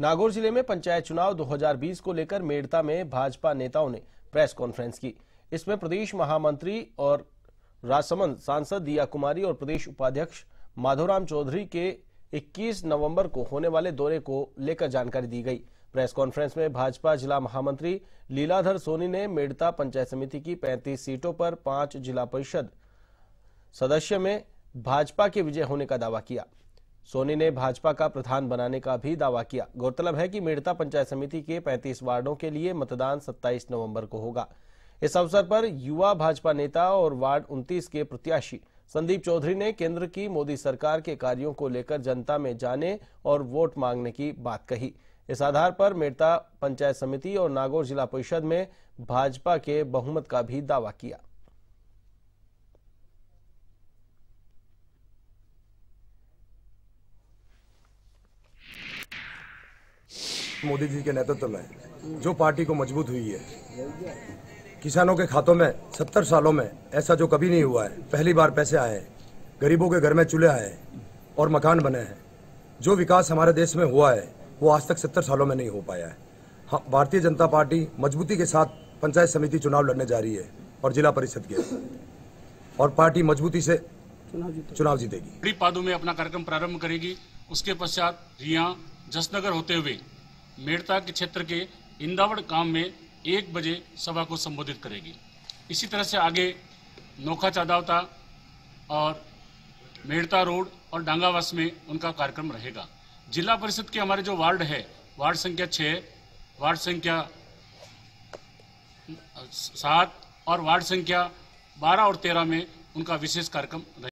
नागौर जिले में पंचायत चुनाव 2020 को लेकर मेड़ता में भाजपा नेताओं ने प्रेस कॉन्फ्रेंस की इसमें प्रदेश महामंत्री और राजसमंद सांसद दिया कुमारी और प्रदेश उपाध्यक्ष माधोराम चौधरी के 21 नवंबर को होने वाले दौरे को लेकर जानकारी दी गई प्रेस कॉन्फ्रेंस में भाजपा जिला महामंत्री लीलाधर सोनी ने मेड़ता पंचायत समिति की पैंतीस सीटों पर पांच जिला परिषद सदस्य में भाजपा के विजय होने का दावा किया सोनी ने भाजपा का प्रधान बनाने का भी दावा किया गौरतलब है कि मेड़ता पंचायत समिति के 35 वार्डो के लिए मतदान 27 नवंबर को होगा इस अवसर पर युवा भाजपा नेता और वार्ड 29 के प्रत्याशी संदीप चौधरी ने केंद्र की मोदी सरकार के कार्यों को लेकर जनता में जाने और वोट मांगने की बात कही इस आधार पर मेड़ता पंचायत समिति और नागौर जिला परिषद में भाजपा के बहुमत का भी दावा किया मोदी जी के नेतृत्व में जो पार्टी को मजबूत हुई है किसानों के खातों में सत्तर सालों में ऐसा जो कभी नहीं हुआ है पहली बार पैसे आए हैं गरीबों के घर में चूल्हे आए और मकान बने हैं जो विकास हमारे देश में हुआ है वो आज तक सत्तर सालों में नहीं हो पाया है हाँ, भारतीय जनता पार्टी मजबूती के साथ पंचायत समिति चुनाव लड़ने जा रही है और जिला परिषद के और पार्टी मजबूती से चुनाव जीतेगी पादों में अपना कार्यक्रम प्रारंभ करेगी उसके पश्चात रिया जसनगर होते हुए मेड़ता के क्षेत्र के इंदावड़ काम में एक बजे सभा को संबोधित करेगी इसी तरह से आगे नोखा चादावता और मेड़ता रोड और डांगावास में उनका कार्यक्रम रहेगा जिला परिषद के हमारे जो वार्ड है वार्ड संख्या छः वार्ड संख्या सात और वार्ड संख्या बारह और तेरह में उनका विशेष कार्यक्रम